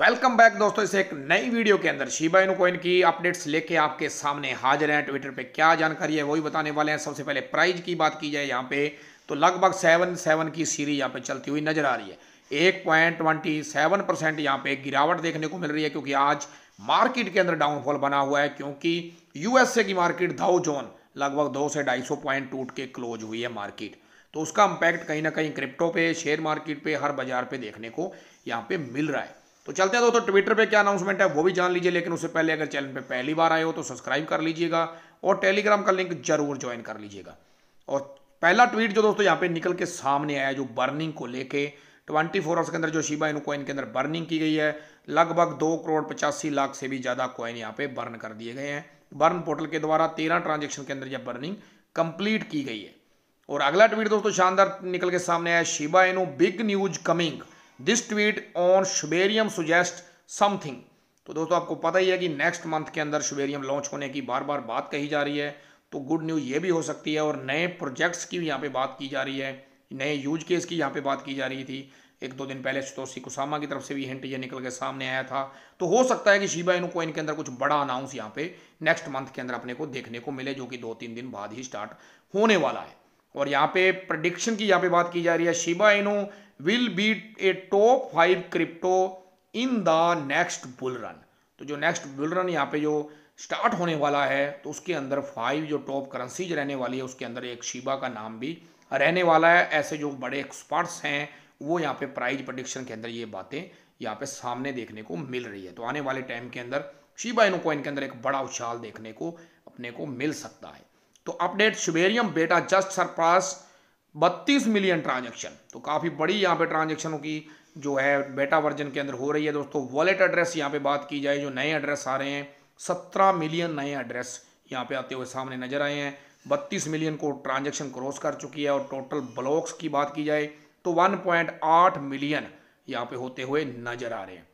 welcome back दोस्तों इस एक नई वीडियो के अंदर शिबा इनु की अपडेट्स लेके आपके सामने हाजिर हैं ट्विटर पे क्या जानकारी है वही बताने वाले हैं सबसे पहले प्राइज की बात की जाए यहाँ पे तो लगभग सेवन सेवन की सीरीज यहाँ पे चलती हुई नजर आ रही है एक पॉइंट ट्वेंटी सेवन परसेंट यहाँ पे गिरावट देखने को मिल रही है क्योंकि आज मार्केट के अंदर डाउनफॉल बना हुआ है क्योंकि यूएसए की मार्केट धाउ जोन लगभग दो से ढाई सौ पॉइंट टूट के क्लोज हुई है मार्केट तो उसका इम्पैक्ट कहीं ना कहीं क्रिप्टो पे शेयर मार्केट पे हर बाजार पे देखने को यहाँ पे मिल रहा है तो चलते हैं दोस्तों ट्विटर पे क्या अनाउंसमेंट है वो भी जान लीजिए लेकिन उससे पहले अगर चैनल पे पहली बार आए हो तो सब्सक्राइब कर लीजिएगा और टेलीग्राम का लिंक जरूर ज्वाइन कर लीजिएगा और पहला ट्वीट जो दोस्तों यहाँ पे निकल के सामने आया जो बर्निंग को लेके ट्वेंटी फोर आवर्स के अंदर जो शिबा इन कॉइन के अंदर बर्निंग की गई है लगभग दो करोड़ पचासी लाख से भी ज़्यादा कॉइन यहाँ पे बर्न कर दिए गए हैं बर्न पोर्टल के द्वारा तेरह ट्रांजेक्शन के अंदर यह बर्निंग कंप्लीट की गई है और अगला ट्वीट दोस्तों शानदार निकल के सामने आया Shiba Inu big news coming this tweet on Shibarium suggest something तो दोस्तों आपको पता ही है कि नेक्स्ट मंथ के अंदर शुबेरियम लॉन्च होने की बार बार बात कही जा रही है तो गुड न्यूज़ ये भी हो सकती है और नए प्रोजेक्ट्स की भी यहाँ पे बात की जा रही है नए यूज केस की यहाँ पे बात की जा रही थी एक दो दिन पहले तोसी कुसामा की तरफ से भी हिंट ये निकल के सामने आया था तो हो सकता है कि शिबा इनको इनके अंदर कुछ बड़ा अनाउंस यहाँ पे नेक्स्ट मंथ के अंदर अपने को देखने को मिले जो कि दो तीन दिन बाद ही स्टार्ट होने वाला है और यहाँ पे प्रडिक्शन की यहाँ पे बात की जा रही है Shiba Inu will be a top five crypto in the next bull run तो जो नेक्स्ट बुल रन यहाँ पे जो स्टार्ट होने वाला है तो उसके अंदर फाइव जो टॉप करेंसीज रहने वाली है उसके अंदर एक शिबा का नाम भी रहने वाला है ऐसे जो बड़े एक्सपर्ट्स हैं वो यहाँ पे प्राइज प्रडिक्शन के अंदर ये बातें यहाँ पे सामने देखने को मिल रही है तो आने वाले टाइम के अंदर शिबा इनो इनके के अंदर एक बड़ा उछाल देखने को अपने को मिल सकता है तो अपडेट शुबेरियम बेटा जस्ट सरप्रास्ट बत्तीस मिलियन ट्रांजेक्शन तो काफ़ी बड़ी यहाँ पे ट्रांजेक्शनों की जो है बेटा वर्जन के अंदर हो रही है दोस्तों वॉलेट एड्रेस यहाँ पे बात की जाए जो नए एड्रेस आ रहे हैं सत्रह मिलियन नए एड्रेस यहाँ पे आते हुए सामने नजर आए हैं बत्तीस मिलियन को ट्रांजेक्शन क्रॉस कर चुकी है और टोटल ब्लॉक्स की बात की जाए तो 1.8 मिलियन यहाँ पे होते हुए नजर आ रहे हैं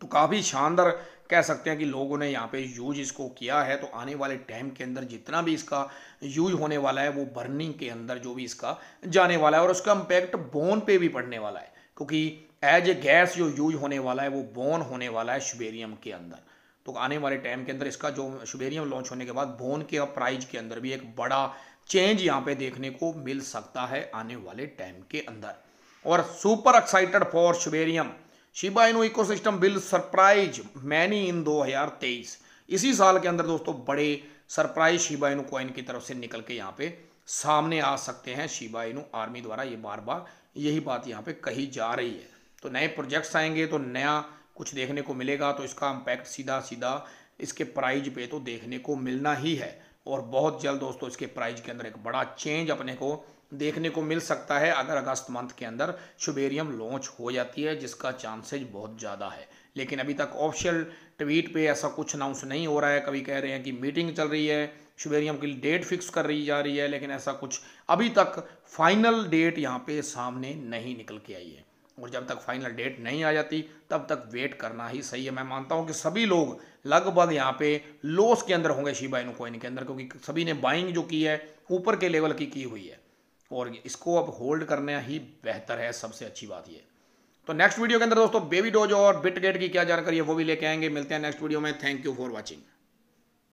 तो काफ़ी शानदार कह सकते हैं कि लोगों ने यहाँ पे यूज इसको किया है तो आने वाले टाइम के अंदर जितना भी इसका यूज होने वाला है वो बर्निंग के अंदर जो भी इसका जाने वाला है और उसका इम्पैक्ट बोन पे भी पड़ने वाला है क्योंकि एज ए गैस जो यूज होने वाला है वो बोन होने वाला है शुबेरियम के अंदर तो आने वाले टाइम के अंदर इसका जो शुबेरियम लॉन्च होने के बाद बोन के प्राइज के अंदर भी एक बड़ा चेंज यहाँ पे देखने को मिल सकता है आने वाले टाइम के अंदर और super excited for Shibarium Shiba Inu ecosystem will surprise many in 2023 इसी साल के अंदर दोस्तों बड़े सरप्राइज शिबा इनो कॉइन की तरफ से निकल के यहाँ पे सामने आ सकते हैं शिबा इनो आर्मी द्वारा ये बार बार यही बात यहाँ पे कही जा रही है तो नए प्रोजेक्ट्स आएंगे तो नया कुछ देखने को मिलेगा तो इसका इम्पैक्ट सीधा सीधा इसके प्राइज पे तो देखने को मिलना ही है और बहुत जल्द दोस्तों इसके प्राइज के अंदर एक बड़ा चेंज अपने को देखने को मिल सकता है अगर अगस्त मंथ के अंदर शुबेरियम लॉन्च हो जाती है जिसका चांसेज बहुत ज़्यादा है लेकिन अभी तक ऑफिशियल ट्वीट पे ऐसा कुछ अनाउंस नहीं हो रहा है कभी कह रहे हैं कि मीटिंग चल रही है शुबेरियम की डेट फिक्स कर रही जा रही है लेकिन ऐसा कुछ अभी तक फाइनल डेट यहाँ पे सामने नहीं निकल के आई है और जब तक फाइनल डेट नहीं आ जाती तब तक वेट करना ही सही है मैं मानता हूँ कि सभी लोग लगभग यहाँ पे लॉस के अंदर होंगे शिबा कोइन के अंदर क्योंकि सभी ने बाइंग जो की है ऊपर के लेवल की की हुई है और इसको अब होल्ड करना ही बेहतर है सबसे अच्छी बात यह तो नेक्स्ट वीडियो के अंदर दोस्तों बेबी डोज और बिटगेट की क्या जानकारी है वो भी लेके आएंगे मिलते हैं नेक्स्ट वीडियो में थैंक यू फॉर वॉचिंग